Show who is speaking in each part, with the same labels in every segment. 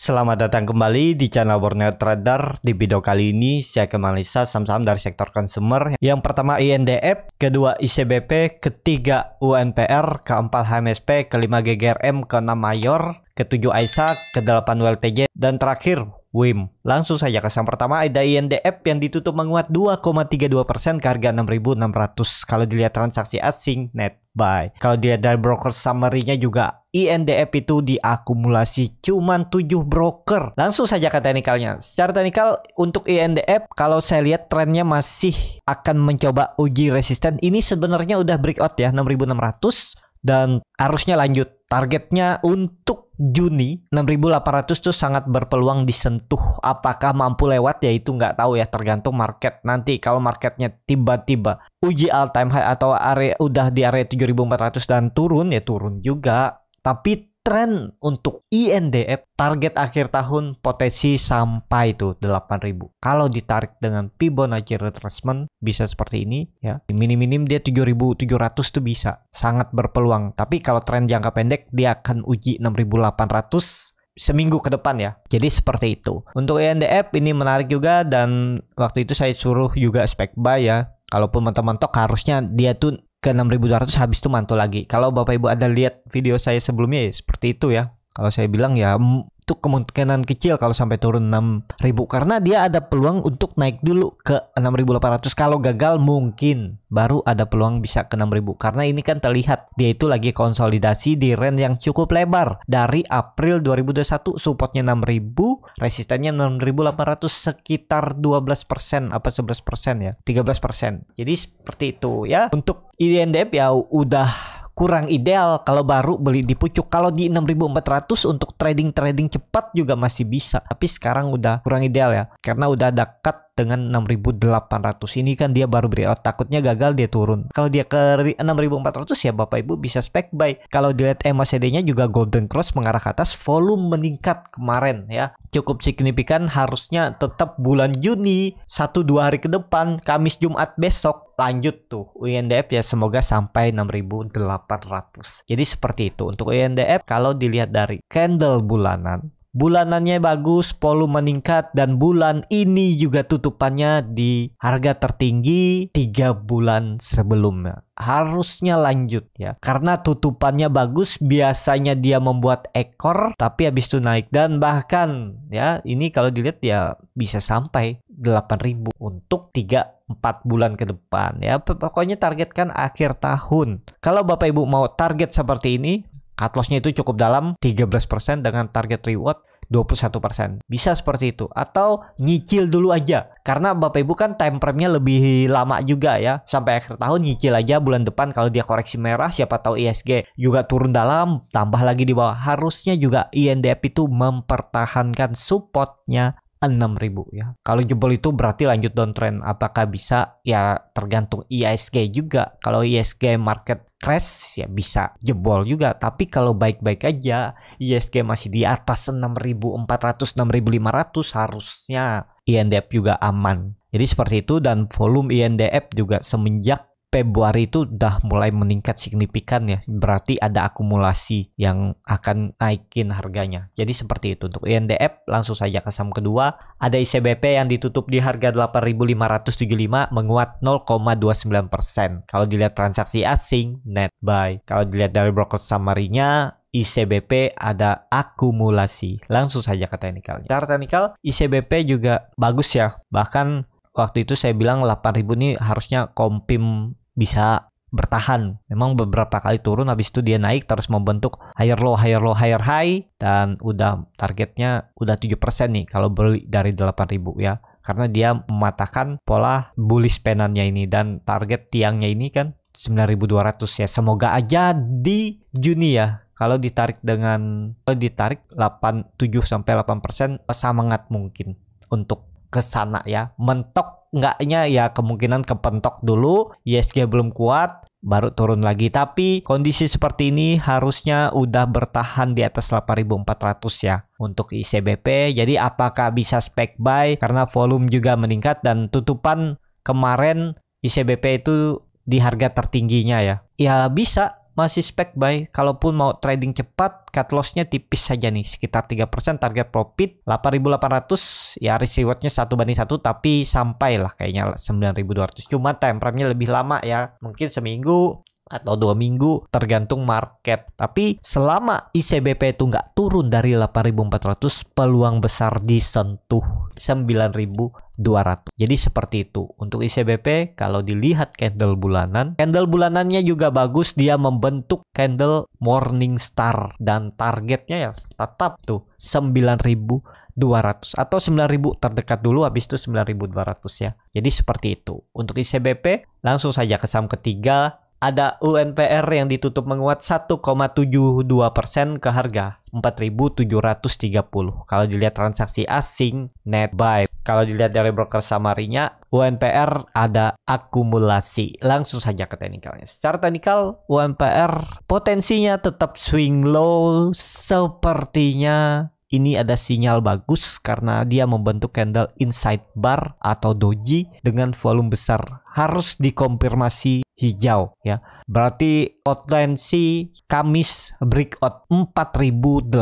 Speaker 1: Selamat datang kembali di channel Borneo Trader. Di video kali ini saya akan analisa saham-saham dari sektor consumer. Yang pertama INDF, kedua ICBP, ketiga UNPR, keempat HMSP, kelima GGRM, keenam Mayor, ketujuh AISA, kedelapan WLTJ, dan terakhir WIM. Langsung saja ke saham pertama ada INDF yang ditutup menguat 2,32% ke harga 6.600 kalau dilihat transaksi asing net buy. Kalau dilihat dari broker summary-nya juga INDF itu diakumulasi cuman 7 broker. Langsung saja ke teknikalnya. Secara teknikal untuk INDF kalau saya lihat trennya masih akan mencoba uji resisten. Ini sebenarnya udah breakout ya 6.600 dan arusnya lanjut. Targetnya untuk Juni 6800 tuh sangat berpeluang disentuh apakah mampu lewat ya itu nggak tahu ya tergantung market nanti kalau marketnya tiba-tiba uji all time high atau area udah di area 7400 dan turun ya turun juga tapi tren untuk INDF target akhir tahun potensi sampai itu 8000. Kalau ditarik dengan Fibonacci retracement bisa seperti ini ya. Minim-minim dia 7700 tuh bisa. Sangat berpeluang. Tapi kalau tren jangka pendek dia akan uji 6800 seminggu ke depan ya. Jadi seperti itu. Untuk INDF ini menarik juga dan waktu itu saya suruh juga spek buy ya. Kalaupun mentok-mentok harusnya dia tuh ke 6200 habis itu mantul lagi. Kalau Bapak Ibu ada lihat video saya sebelumnya ya seperti itu ya. Kalau saya bilang ya itu kemungkinan kecil kalau sampai turun 6000 karena dia ada peluang untuk naik dulu ke 6800. Kalau gagal mungkin baru ada peluang bisa ke 6000 karena ini kan terlihat dia itu lagi konsolidasi di range yang cukup lebar dari April 2021 supportnya 6000, resistennya 6800 sekitar 12% apa 11% ya, 13%. Jadi seperti itu ya. Untuk INDP ya udah kurang ideal kalau baru beli di pucuk. Kalau di 6400 untuk trading-trading cepat juga masih bisa. Tapi sekarang udah kurang ideal ya. Karena udah ada cut dengan 6800 ini kan dia baru breakout takutnya gagal dia turun kalau dia ke 6400 ya bapak ibu bisa spek buy kalau dilihat MACD nya juga golden cross mengarah ke atas volume meningkat kemarin ya cukup signifikan harusnya tetap bulan Juni 1-2 hari ke depan Kamis Jumat besok lanjut tuh UNDF ya semoga sampai 6800 jadi seperti itu untuk UNDF kalau dilihat dari candle bulanan bulanannya bagus, volume meningkat dan bulan ini juga tutupannya di harga tertinggi tiga bulan sebelumnya. Harusnya lanjut ya. Karena tutupannya bagus, biasanya dia membuat ekor tapi habis itu naik dan bahkan ya ini kalau dilihat ya bisa sampai 8000 untuk 3 4 bulan ke depan ya pokoknya targetkan akhir tahun kalau Bapak Ibu mau target seperti ini Cut loss-nya itu cukup dalam 13% dengan target reward 21%. Bisa seperti itu. Atau nyicil dulu aja. Karena Bapak Ibu kan time frame-nya lebih lama juga ya. Sampai akhir tahun nyicil aja bulan depan kalau dia koreksi merah siapa tahu ISG juga turun dalam, tambah lagi di bawah. Harusnya juga INDF itu mempertahankan supportnya 6000 ya. Kalau jebol itu berarti lanjut downtrend. Apakah bisa? Ya tergantung ISG e juga. Kalau ISG e market crash ya bisa jebol juga. Tapi kalau baik-baik aja ISG e masih di atas 6400 6500 harusnya INDF juga aman. Jadi seperti itu dan volume INDF juga semenjak Februari itu udah mulai meningkat signifikan ya. Berarti ada akumulasi yang akan naikin harganya. Jadi seperti itu untuk INDF langsung saja ke saham kedua. Ada ICBP yang ditutup di harga 8.575 menguat 0,29%. Kalau dilihat transaksi asing net buy. Kalau dilihat dari broker summary-nya ICBP ada akumulasi. Langsung saja ke teknikalnya. Secara teknikal ICBP juga bagus ya. Bahkan waktu itu saya bilang 8000 ini harusnya kompim bisa bertahan. Memang beberapa kali turun habis itu dia naik terus membentuk higher low higher low higher high dan udah targetnya udah 7% nih kalau beli dari 8000 ya. Karena dia mematahkan pola bullish penannya ini dan target tiangnya ini kan 9200 ya. Semoga aja di Juni ya. Kalau ditarik dengan kalau ditarik 87 sampai 8% semangat mungkin untuk ke sana ya. Mentok enggaknya ya kemungkinan kepentok dulu ISG belum kuat baru turun lagi tapi kondisi seperti ini harusnya udah bertahan di atas 8400 ya untuk ICBP jadi apakah bisa spek buy karena volume juga meningkat dan tutupan kemarin ICBP itu di harga tertingginya ya ya bisa masih spek buy kalaupun mau trading cepat cut lossnya tipis saja nih sekitar 3% target profit 8800 ya risk rewardnya satu banding satu, tapi sampailah kayaknya 9200 cuma time frame-nya lebih lama ya mungkin seminggu atau dua minggu tergantung market. Tapi selama ICBP itu nggak turun dari 8.400 peluang besar disentuh 9.000 200. Jadi seperti itu. Untuk ICBP kalau dilihat candle bulanan, candle bulanannya juga bagus dia membentuk candle morning star dan targetnya ya tetap tuh ratus atau 9000 terdekat dulu habis itu 9200 ya. Jadi seperti itu. Untuk ICBP langsung saja ke saham ketiga ada UNPR yang ditutup menguat 1,72 persen ke harga 4.730. Kalau dilihat transaksi asing net buy, kalau dilihat dari broker samarinya, UNPR ada akumulasi. Langsung saja ke teknikalnya. Secara teknikal, UNPR potensinya tetap swing low sepertinya ini ada sinyal bagus karena dia membentuk candle inside bar atau doji dengan volume besar harus dikonfirmasi hijau ya. Berarti potensi Kamis breakout 4800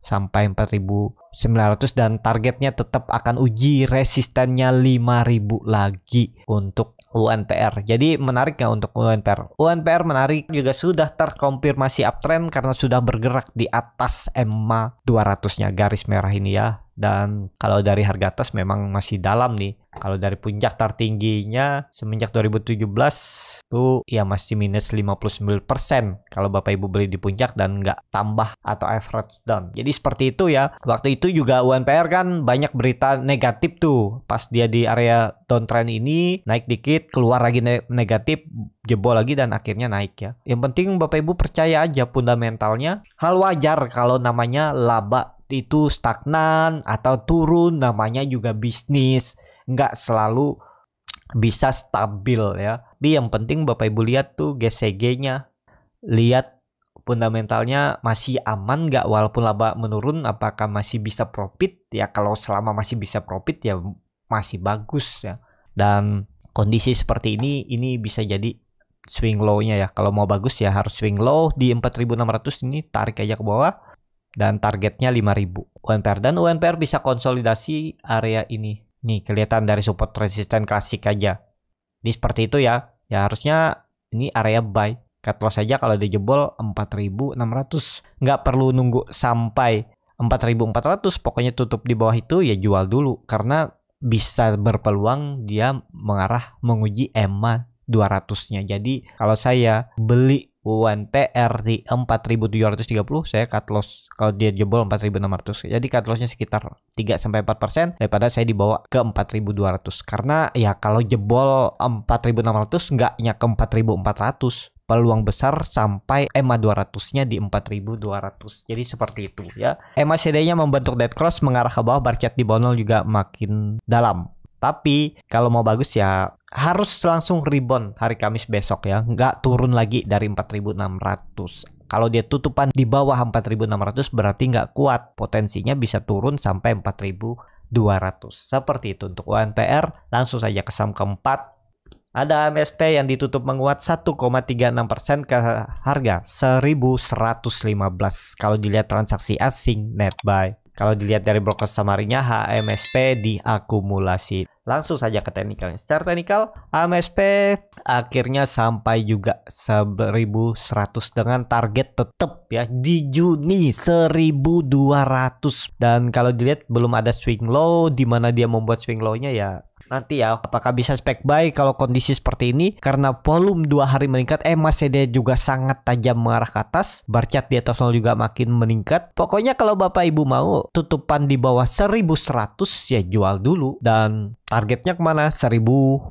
Speaker 1: sampai 4900 dan targetnya tetap akan uji resistennya 5000 lagi untuk UNPR. Jadi menarik nggak untuk UNPR? UNPR menarik juga sudah terkonfirmasi uptrend karena sudah bergerak di atas EMA 200-nya garis merah ini ya. Dan kalau dari harga atas memang masih dalam nih kalau dari puncak tertingginya semenjak 2017 tuh ya masih minus 59% kalau Bapak Ibu beli di puncak dan nggak tambah atau average down. Jadi seperti itu ya. Waktu itu juga UNPR kan banyak berita negatif tuh pas dia di area downtrend ini naik dikit keluar lagi negatif jebol lagi dan akhirnya naik ya. Yang penting Bapak Ibu percaya aja fundamentalnya. Hal wajar kalau namanya laba itu stagnan atau turun namanya juga bisnis nggak selalu bisa stabil ya. Tapi yang penting Bapak Ibu lihat tuh GCG-nya. Lihat fundamentalnya masih aman nggak walaupun laba menurun apakah masih bisa profit ya kalau selama masih bisa profit ya masih bagus ya dan kondisi seperti ini ini bisa jadi swing low-nya ya kalau mau bagus ya harus swing low di 4600 ini tarik aja ke bawah dan targetnya 5000 UNPR dan UNPR bisa konsolidasi area ini Nih kelihatan dari support resisten klasik aja. Ini seperti itu ya. Ya harusnya ini area buy. Cut loss aja kalau dijebol 4600. Nggak perlu nunggu sampai 4400. Pokoknya tutup di bawah itu ya jual dulu. Karena bisa berpeluang dia mengarah menguji EMA 200-nya. Jadi kalau saya beli ratus tiga 4730 saya cut loss kalau dia jebol 4600 jadi cut lossnya sekitar 3 sampai 4% daripada saya dibawa ke 4200 karena ya kalau jebol 4600 enggaknya ke 4400 peluang besar sampai EMA 200-nya di 4200. Jadi seperti itu ya. EMA CD-nya membentuk dead cross mengarah ke bawah, bar di bawah juga makin dalam. Tapi kalau mau bagus ya harus langsung rebound hari Kamis besok ya. Nggak turun lagi dari 4600 kalau dia tutupan di bawah 4.600 berarti nggak kuat potensinya bisa turun sampai 4.200 seperti itu untuk UNPR langsung saja ke saham keempat ada MSP yang ditutup menguat 1,36% ke harga 1115 kalau dilihat transaksi asing net buy kalau dilihat dari broker samarinya HMSP diakumulasi langsung saja ke teknikal. Secara teknikal AMSP akhirnya sampai juga 1100 dengan target tetap ya di Juni 1200 dan kalau dilihat belum ada swing low di mana dia membuat swing low-nya ya nanti ya apakah bisa spek baik kalau kondisi seperti ini karena volume dua hari meningkat eh MACD juga sangat tajam mengarah ke atas bar chart di atas nol juga makin meningkat pokoknya kalau bapak ibu mau tutupan di bawah 1100 ya jual dulu dan targetnya kemana 1200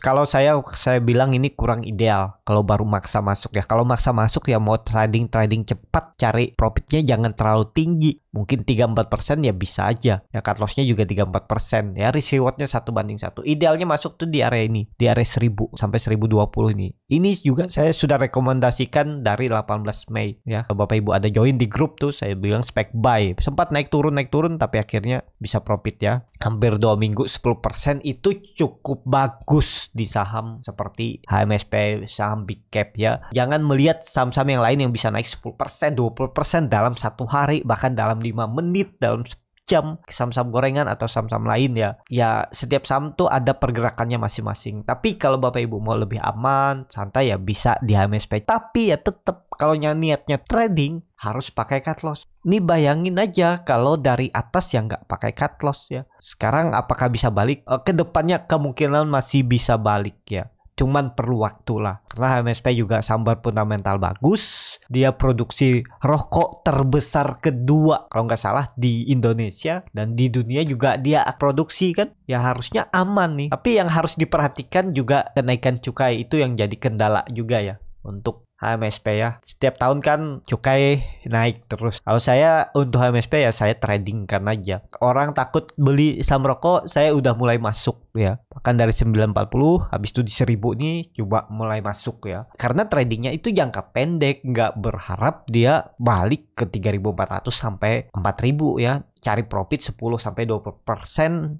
Speaker 1: kalau saya saya bilang ini kurang ideal kalau baru maksa masuk ya kalau maksa masuk ya mau trading trading cepat cari profitnya jangan terlalu tinggi mungkin 3-4% ya bisa aja ya cut lossnya juga 3-4% ya risk rewardnya 1 banding banding satu. Idealnya masuk tuh di area ini, di area 1000 sampai 1020 ini. Ini juga saya sudah rekomendasikan dari 18 Mei ya. Bapak Ibu ada join di grup tuh saya bilang spec buy. Sempat naik turun naik turun tapi akhirnya bisa profit ya. Hampir dua minggu 10% itu cukup bagus di saham seperti HMSP, saham big cap ya. Jangan melihat saham-saham yang lain yang bisa naik 10%, 20% dalam satu hari bahkan dalam 5 menit dalam macam saham-saham gorengan atau saham-saham lain ya. Ya setiap saham tuh ada pergerakannya masing-masing. Tapi kalau Bapak Ibu mau lebih aman, santai ya bisa di HMSP. Tapi ya tetap kalau niatnya trading harus pakai cut loss. Ini bayangin aja kalau dari atas yang nggak pakai cut loss ya. Sekarang apakah bisa balik? Eh, Kedepannya kemungkinan masih bisa balik ya cuman perlu waktu lah karena HMSP juga sambar fundamental bagus dia produksi rokok terbesar kedua kalau nggak salah di Indonesia dan di dunia juga dia produksi kan ya harusnya aman nih tapi yang harus diperhatikan juga kenaikan cukai itu yang jadi kendala juga ya untuk HMSP ya. Setiap tahun kan cukai naik terus. Kalau saya untuk HMSP ya saya trading kan aja. Orang takut beli saham rokok, saya udah mulai masuk ya. Bahkan dari 940 habis itu di 1000 nih coba mulai masuk ya. Karena tradingnya itu jangka pendek, nggak berharap dia balik ke 3400 sampai 4000 ya cari profit 10 sampai 20%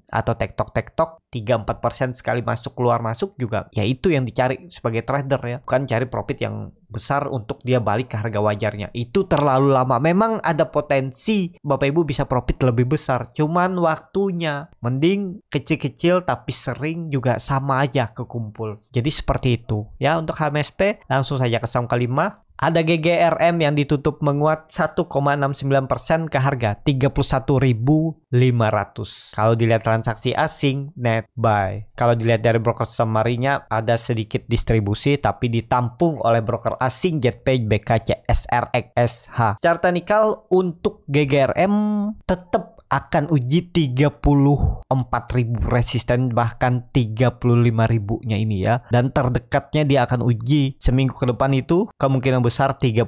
Speaker 1: atau tektok tektok 3 4% sekali masuk keluar masuk juga ya itu yang dicari sebagai trader ya bukan cari profit yang besar untuk dia balik ke harga wajarnya itu terlalu lama memang ada potensi Bapak Ibu bisa profit lebih besar cuman waktunya mending kecil-kecil tapi sering juga sama aja kekumpul jadi seperti itu ya untuk HMSP langsung saja ke saham kelima ada GGRM yang ditutup menguat 1,69% ke harga 31.500. Kalau dilihat transaksi asing net buy. Kalau dilihat dari broker semarinya ada sedikit distribusi tapi ditampung oleh broker asing JPY BKC SRX SH. Secara teknikal untuk GGRM tetap akan uji 34.000 resisten bahkan 35.000-nya ini ya. Dan terdekatnya dia akan uji seminggu ke depan itu kemungkinan besar 33.000.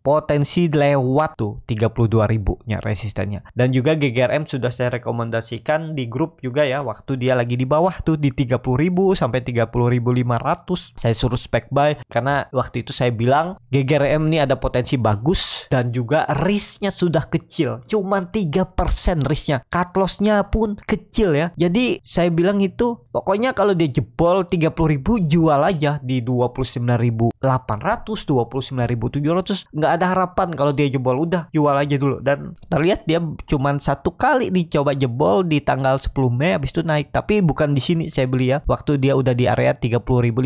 Speaker 1: Potensi lewat tuh 32.000-nya resistennya. Dan juga GGRM sudah saya rekomendasikan di grup juga ya waktu dia lagi di bawah tuh di 30.000 sampai 30.500 saya suruh spek buy karena waktu itu saya bilang GGRM ini ada potensi bagus dan juga risknya sudah kecil cuman 3% risknya cut lossnya pun kecil ya jadi saya bilang itu pokoknya kalau dia jebol 30 ribu jual aja di 29.800 29.700 nggak ada harapan kalau dia jebol udah jual aja dulu dan terlihat dia cuman satu kali dicoba jebol di tanggal 10 Mei habis itu naik tapi bukan di sini saya beli ya waktu dia udah di area 30.500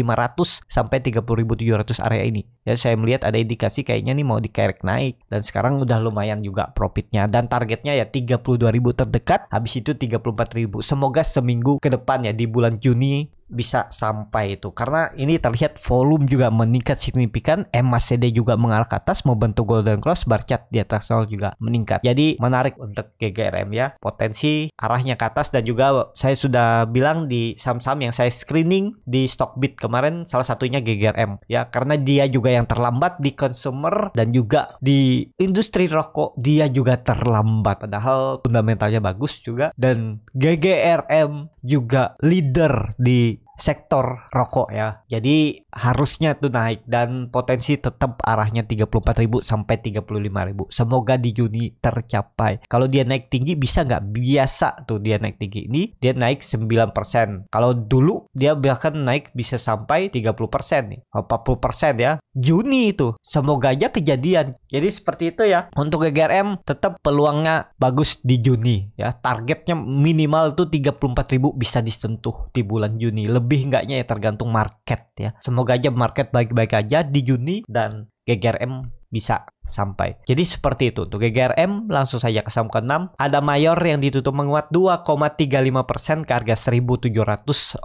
Speaker 1: sampai 30.700 area ini ya saya melihat ada indikasi kayaknya nih mau dikerek naik dan sekarang udah lumayan juga profitnya dan targetnya ya 30 32.000 terdekat, habis itu 34.000. Semoga seminggu ke depan ya di bulan Juni bisa sampai itu karena ini terlihat volume juga meningkat signifikan MACD juga mengarah ke atas membentuk golden cross bar chart di atas nol juga meningkat jadi menarik untuk GGRM ya potensi arahnya ke atas dan juga saya sudah bilang di saham-saham yang saya screening di Stockbit kemarin salah satunya GGRM ya karena dia juga yang terlambat di consumer dan juga di industri rokok dia juga terlambat padahal fundamentalnya bagus juga dan GGRM juga leader di sektor rokok ya. Jadi harusnya tuh naik dan potensi tetap arahnya 34.000 sampai 35.000. Semoga di Juni tercapai. Kalau dia naik tinggi bisa nggak? Biasa tuh dia naik tinggi. Ini dia naik 9%. Kalau dulu dia bahkan naik bisa sampai 30% nih. 40% ya. Juni itu. Semoga aja kejadian. Jadi seperti itu ya. Untuk GGRM tetap peluangnya bagus di Juni ya. Targetnya minimal tuh 34.000 bisa disentuh di bulan Juni. Lebih enggaknya ya tergantung market ya. Semoga semoga aja market baik-baik aja di Juni dan GGRM bisa sampai. Jadi seperti itu. Untuk GGRM langsung saja ke saham ke-6. Ada mayor yang ditutup menguat 2,35% ke harga 1.700.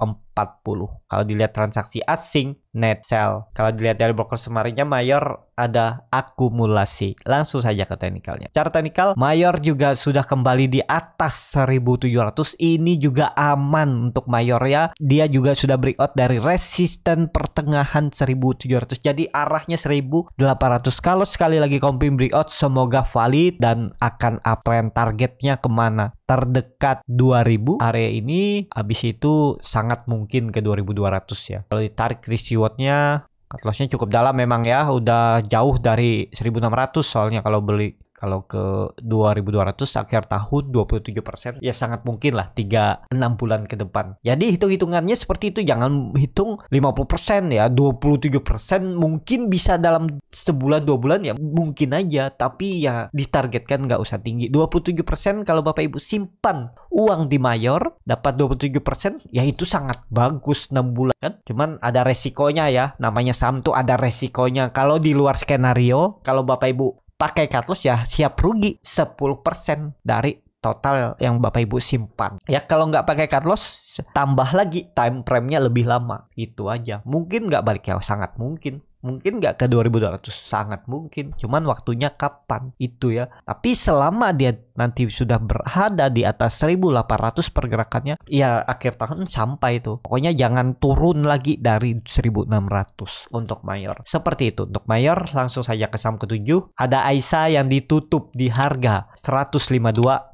Speaker 1: 40. Kalau dilihat transaksi asing, net sell. Kalau dilihat dari broker semarinya, mayor ada akumulasi. Langsung saja ke teknikalnya. Cara teknikal, mayor juga sudah kembali di atas 1700. Ini juga aman untuk mayor ya. Dia juga sudah breakout dari resisten pertengahan 1700. Jadi arahnya 1800. Kalau sekali lagi confirm breakout, semoga valid dan akan uptrend targetnya kemana terdekat 2000 area ini habis itu sangat mungkin ke 2200 ya kalau ditarik risk rewardnya cut cukup dalam memang ya udah jauh dari 1600 soalnya kalau beli kalau ke 2200 akhir tahun 27% ya sangat mungkin lah 3 6 bulan ke depan. Jadi hitung-hitungannya seperti itu jangan hitung 50% ya 27% mungkin bisa dalam sebulan dua bulan ya mungkin aja tapi ya ditargetkan nggak usah tinggi. 27% kalau Bapak Ibu simpan uang di mayor dapat 27% ya itu sangat bagus 6 bulan kan. Cuman ada resikonya ya namanya saham tuh ada resikonya. Kalau di luar skenario kalau Bapak Ibu pakai cut ya siap rugi 10% dari total yang Bapak Ibu simpan. Ya kalau nggak pakai cut tambah lagi time frame-nya lebih lama. Itu aja. Mungkin nggak balik ya, sangat mungkin mungkin nggak ke 2200 sangat mungkin cuman waktunya kapan itu ya tapi selama dia nanti sudah berada di atas 1800 pergerakannya ya akhir tahun sampai itu pokoknya jangan turun lagi dari 1600 untuk mayor seperti itu untuk mayor langsung saja ke saham ketujuh ada Aisa yang ditutup di harga 152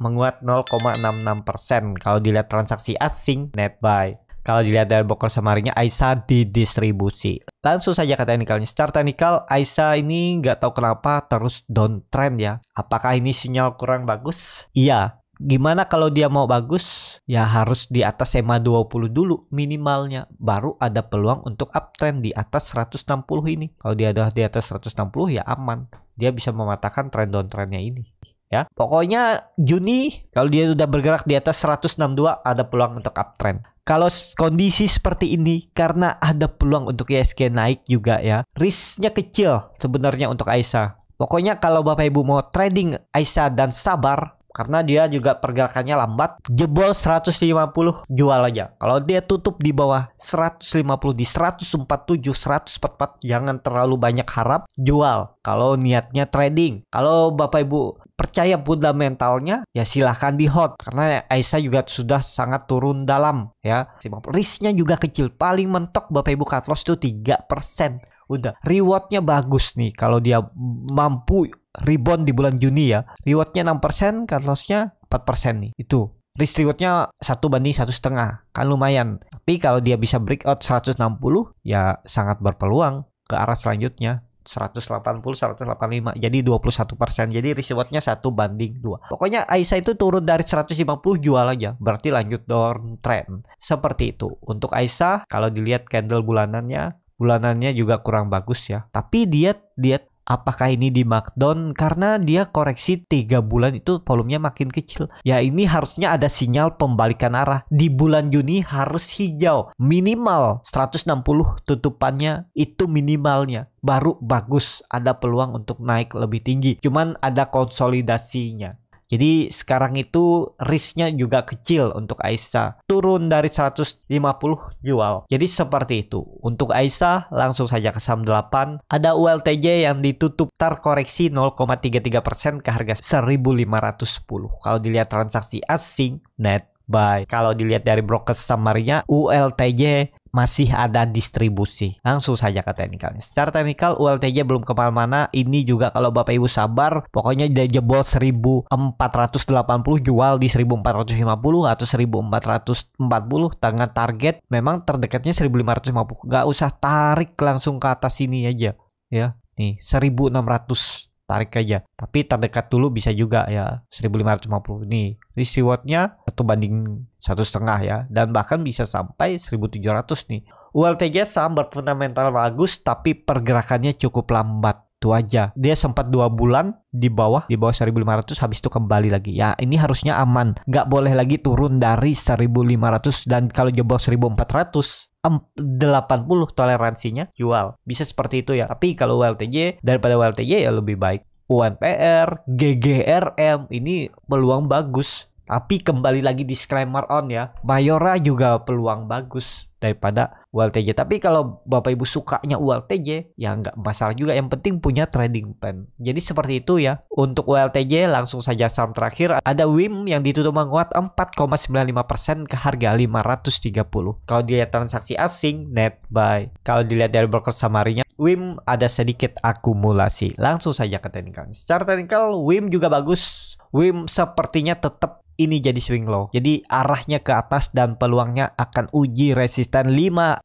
Speaker 1: menguat 0,66% kalau dilihat transaksi asing net buy kalau dilihat dari bokor samaringnya, aisa didistribusi. Langsung saja ke teknikalnya. Secara teknikal, aisa ini nggak tahu kenapa terus downtrend ya. Apakah ini sinyal kurang bagus? Iya, gimana kalau dia mau bagus ya harus di atas EMA 20 dulu minimalnya baru ada peluang untuk uptrend di atas 160 ini kalau dia ada di atas 160 ya aman dia bisa mematahkan trend downtrendnya ini ya. Pokoknya Juni kalau dia sudah bergerak di atas 162 ada peluang untuk uptrend. Kalau kondisi seperti ini karena ada peluang untuk ISG e naik juga ya. Risknya kecil sebenarnya untuk AISA. Pokoknya kalau Bapak Ibu mau trading AISA dan sabar karena dia juga pergerakannya lambat jebol 150 jual aja kalau dia tutup di bawah 150 di 147 144 jangan terlalu banyak harap jual kalau niatnya trading kalau bapak ibu percaya mentalnya ya silahkan di hot karena Aisyah juga sudah sangat turun dalam ya risknya juga kecil paling mentok Bapak Ibu cut loss itu 3% udah rewardnya bagus nih kalau dia mampu rebound di bulan Juni ya rewardnya 6% cut lossnya 4% nih itu risk rewardnya satu banding satu setengah kan lumayan tapi kalau dia bisa breakout 160 ya sangat berpeluang ke arah selanjutnya 180 185 jadi 21 persen jadi rewardnya satu banding dua pokoknya Aisyah itu turun dari 150 jual aja berarti lanjut down trend seperti itu untuk Aisyah kalau dilihat candle bulanannya bulanannya juga kurang bagus ya tapi dia dia apakah ini di markdown karena dia koreksi tiga bulan itu volumenya makin kecil ya ini harusnya ada sinyal pembalikan arah di bulan Juni harus hijau minimal 160 tutupannya itu minimalnya baru bagus ada peluang untuk naik lebih tinggi cuman ada konsolidasinya jadi sekarang itu risknya juga kecil untuk Aisyah. Turun dari 150 jual. Jadi seperti itu. Untuk Aisyah langsung saja ke saham 8. Ada ULTJ yang ditutup terkoreksi 0,33% ke harga 1510. Kalau dilihat transaksi asing net buy. Kalau dilihat dari broker summary-nya ULTJ masih ada distribusi. Langsung saja ke teknikalnya. Secara teknikal ULTJ belum kemana-mana. Ini juga kalau Bapak Ibu sabar, pokoknya dia jebol 1480 jual di 1450 atau 1440 dengan target memang terdekatnya 1550. Gak usah tarik langsung ke atas sini aja. Ya, nih 1600 tarik aja tapi terdekat dulu bisa juga ya 1550 ini risk rewardnya atau banding satu setengah ya dan bahkan bisa sampai 1700 nih ULTG saham berfundamental bagus tapi pergerakannya cukup lambat itu aja dia sempat dua bulan di bawah di bawah 1500 habis itu kembali lagi ya ini harusnya aman nggak boleh lagi turun dari 1500 dan kalau jebol 1400 80 toleransinya jual. Bisa seperti itu ya. Tapi kalau WLTJ daripada WLTJ ya lebih baik. UNPR, GGRM ini peluang bagus. Tapi kembali lagi disclaimer on ya, Mayora juga peluang bagus daripada ULTJ. Tapi kalau Bapak Ibu sukanya ULTJ, ya nggak masalah juga. Yang penting punya trading plan. Jadi seperti itu ya. Untuk ULTJ langsung saja saham terakhir. Ada WIM yang ditutup menguat 4,95% ke harga 530. Kalau dilihat transaksi asing, net buy. Kalau dilihat dari broker samarinya, WIM ada sedikit akumulasi. Langsung saja ke teknikal. Secara teknikal, WIM juga bagus. WIM sepertinya tetap ini jadi swing low. Jadi arahnya ke atas dan peluangnya akan uji resisten 560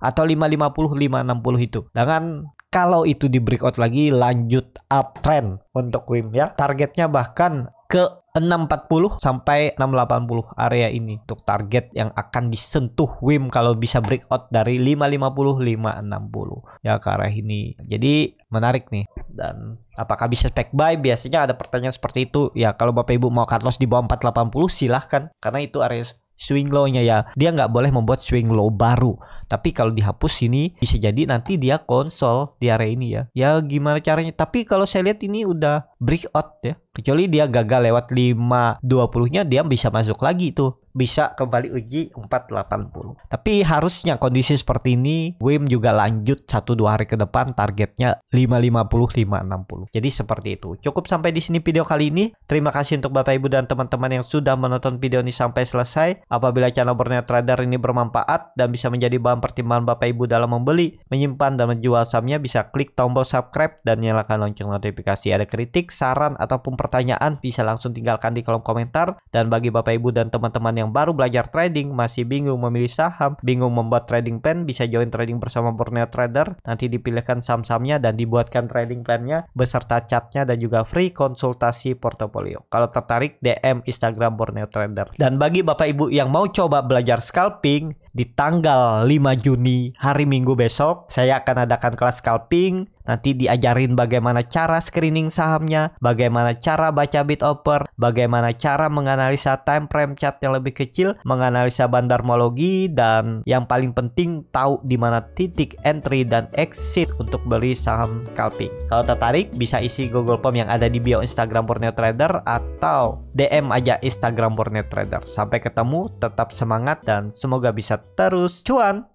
Speaker 1: atau 550 560 itu. Dengan kalau itu di breakout lagi lanjut uptrend untuk WIM ya. Targetnya bahkan ke 640 sampai 680 area ini untuk target yang akan disentuh WIM kalau bisa breakout dari 550 560 ya ke arah ini. Jadi menarik nih dan apakah bisa spek buy biasanya ada pertanyaan seperti itu ya kalau Bapak Ibu mau cut loss di bawah 480 silahkan karena itu area swing low-nya ya. Dia nggak boleh membuat swing low baru. Tapi kalau dihapus ini bisa jadi nanti dia konsol di area ini ya. Ya gimana caranya? Tapi kalau saya lihat ini udah breakout ya. Kecuali dia gagal lewat 5.20-nya dia bisa masuk lagi tuh bisa kembali uji 480. Tapi harusnya kondisi seperti ini WIM e juga lanjut 1 2 hari ke depan targetnya 550 560. Jadi seperti itu. Cukup sampai di sini video kali ini. Terima kasih untuk Bapak Ibu dan teman-teman yang sudah menonton video ini sampai selesai. Apabila channel Berniat Trader ini bermanfaat dan bisa menjadi bahan pertimbangan Bapak Ibu dalam membeli, menyimpan dan menjual sahamnya bisa klik tombol subscribe dan nyalakan lonceng notifikasi. Ada kritik, saran ataupun pertanyaan bisa langsung tinggalkan di kolom komentar dan bagi Bapak Ibu dan teman-teman yang yang baru belajar trading, masih bingung memilih saham, bingung membuat trading plan, bisa join trading bersama Borneo Trader. Nanti dipilihkan saham-sahamnya dan dibuatkan trading plannya beserta chatnya dan juga free konsultasi portofolio. Kalau tertarik DM Instagram Borneo Trader. Dan bagi Bapak Ibu yang mau coba belajar scalping, di tanggal 5 Juni hari Minggu besok saya akan adakan kelas scalping Nanti diajarin bagaimana cara screening sahamnya, bagaimana cara baca bid offer, bagaimana cara menganalisa time frame chart yang lebih kecil, menganalisa bandarmologi, dan yang paling penting tahu di mana titik entry dan exit untuk beli saham kalping. Kalau tertarik bisa isi Google Form yang ada di bio Instagram Borneo Trader atau DM aja Instagram Borneo Trader. Sampai ketemu, tetap semangat dan semoga bisa terus cuan.